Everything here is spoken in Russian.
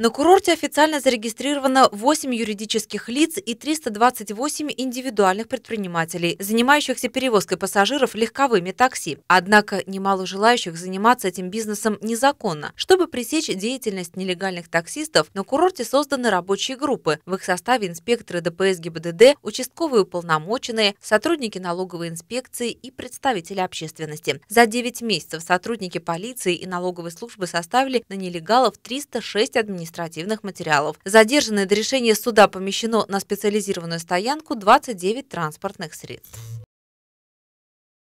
На курорте официально зарегистрировано 8 юридических лиц и 328 индивидуальных предпринимателей, занимающихся перевозкой пассажиров легковыми такси. Однако немало желающих заниматься этим бизнесом незаконно. Чтобы пресечь деятельность нелегальных таксистов, на курорте созданы рабочие группы. В их составе инспекторы ДПС ГИБДД, участковые уполномоченные, сотрудники налоговой инспекции и представители общественности. За 9 месяцев сотрудники полиции и налоговой службы составили на нелегалов 306 административных административных материалов. Задержанное до решения суда помещено на специализированную стоянку 29 транспортных средств.